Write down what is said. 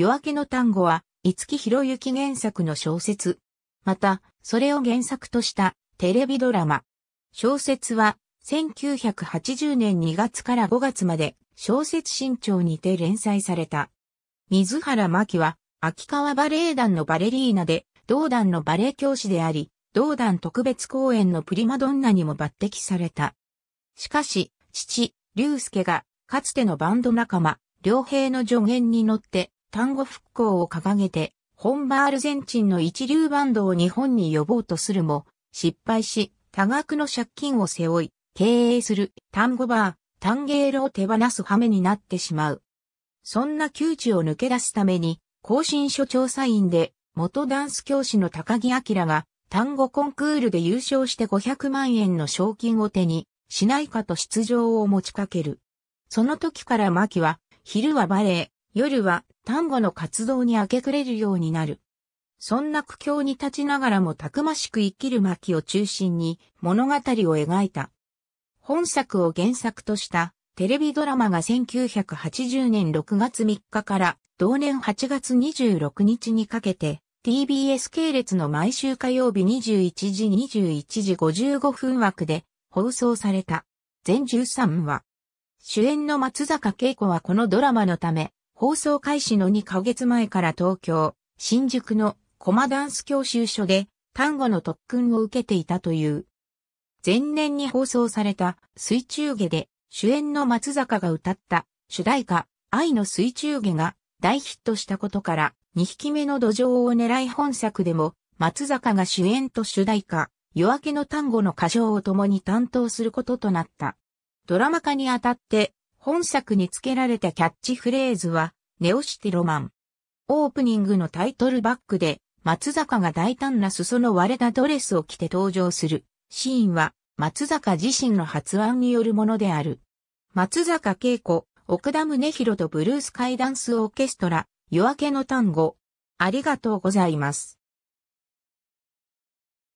夜明けの単語は、五木博之原作の小説。また、それを原作としたテレビドラマ。小説は、1980年2月から5月まで小説新潮にて連載された。水原真紀は、秋川バレエ団のバレリーナで、同団のバレエ教師であり、同団特別公演のプリマドンナにも抜擢された。しかし、父、龍介が、かつてのバンド仲間、良平の助言に乗って、単語復興を掲げて、本場アルゼンチンの一流バンドを日本に呼ぼうとするも、失敗し、多額の借金を背負い、経営する単語バー、単芸ゲールを手放す羽目になってしまう。そんな窮地を抜け出すために、更新書調査員で、元ダンス教師の高木明が、単語コンクールで優勝して500万円の賞金を手に、しないかと出場を持ちかける。その時から牧は、昼はバレエ、夜は単語の活動に明け暮れるようになる。そんな苦境に立ちながらもたくましく生きる巻を中心に物語を描いた。本作を原作としたテレビドラマが1980年6月3日から同年8月26日にかけて TBS 系列の毎週火曜日21時21時55分枠で放送された。全13話。主演の松坂慶子はこのドラマのため放送開始の2ヶ月前から東京、新宿のコマダンス教習所で単語の特訓を受けていたという。前年に放送された水中下で主演の松坂が歌った主題歌愛の水中下が大ヒットしたことから2匹目の土壌を狙い本作でも松坂が主演と主題歌夜明けの単語の歌唱を共に担当することとなった。ドラマ化にあたって本作に付けられたキャッチフレーズは、ネオシティロマン。オープニングのタイトルバックで、松坂が大胆な裾の割れたドレスを着て登場するシーンは、松坂自身の発案によるものである。松坂恵子、奥田宗弘とブルースカイダンスオーケストラ、夜明けの単語。ありがとうございます。